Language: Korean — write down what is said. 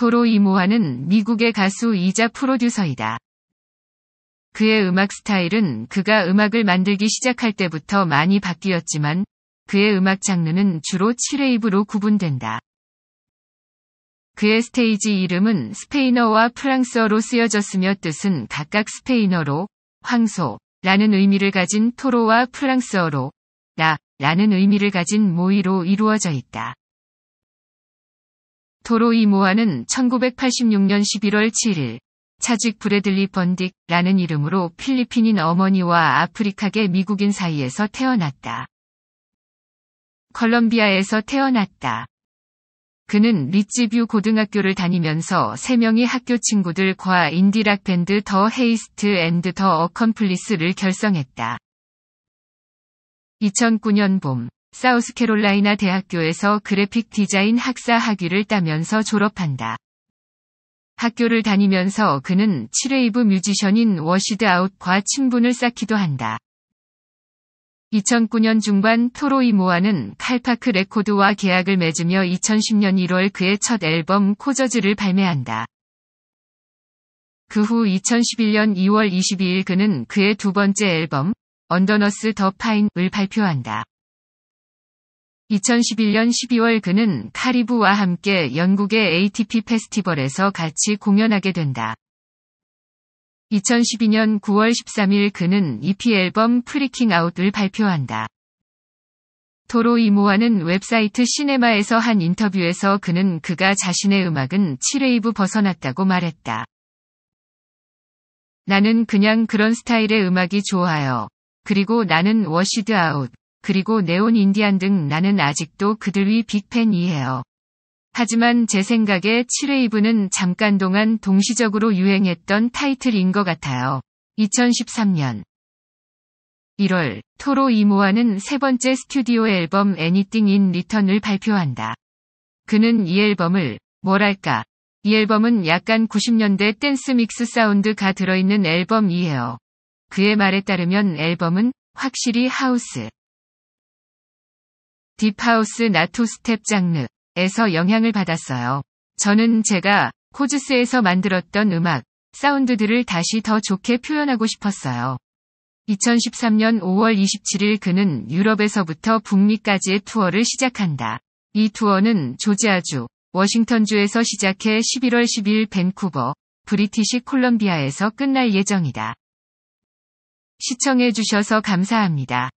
토로 이모하는 미국의 가수이자 프로듀서이다. 그의 음악 스타일은 그가 음악을 만들기 시작할 때부터 많이 바뀌었지만 그의 음악 장르는 주로 7레이브로 구분된다. 그의 스테이지 이름은 스페인어와 프랑스어로 쓰여졌으며 뜻은 각각 스페인어로 황소 라는 의미를 가진 토로와 프랑스어로 나 라는 의미를 가진 모이로 이루어져 있다. 도로 이모아는 1986년 11월 7일 차직 브레들리 번딕라는 이름으로 필리핀인 어머니와 아프리카계 미국인 사이에서 태어났다. 컬럼비아에서 태어났다. 그는 리츠뷰 고등학교를 다니면서 3명의 학교 친구들과 인디락 밴드 더 헤이스트 앤드 더 어컴플리스를 결성했다. 2009년 봄, 사우스캐롤라이나 대학교에서 그래픽 디자인 학사 학위를 따면서 졸업한다. 학교를 다니면서 그는 칠레이브 뮤지션인 워시드 아웃과 친분을 쌓기도 한다. 2009년 중반 토로이 모아는 칼파크 레코드와 계약을 맺으며 2010년 1월 그의 첫 앨범 코저즈를 발매한다. 그 후 2011년 2월 22일 그는 그의 두 번째 앨범 언더너스 더 파인을 발표한다. 2011년 12월 그는 카리브와 함께 영국의 ATP 페스티벌에서 같이 공연하게 된다. 2012년 9월 13일 그는 EP 앨범 프리킹 아웃을 발표한다. 토로 이모와는 웹사이트 시네마에서 한 인터뷰에서 그는 그가 자신의 음악은 7웨이브 벗어났다고 말했다. 나는 그냥 그런 스타일의 음악이 좋아요. 그리고 나는 워시드 아웃. 그리고 네온 인디안 등 나는 아직도 그들위 빅팬이에요. 하지만 제 생각에 7레이브는 잠깐 동안 동시적으로 유행했던 타이틀인 것 같아요. 2013년 1월 토로 이모아는 세 번째 스튜디오 앨범 Anything in Return을 발표한다. 그는 이 앨범을 뭐랄까 이 앨범은 약간 90년대 댄스 믹스 사운드가 들어있는 앨범이에요. 그의 말에 따르면 앨범은 확실히 하우스, 딥하우스 나토 스텝 장르에서 영향을 받았어요. 저는 제가 코즈스에서 만들었던 음악, 사운드들을 다시 더 좋게 표현하고 싶었어요. 2013년 5월 27일 그는 유럽에서부터 북미까지의 투어를 시작한다. 이 투어는 조지아주, 워싱턴주에서 시작해 11월 1 0일 밴쿠버, 브리티시 콜롬비아에서 끝날 예정이다. 시청해주셔서 감사합니다.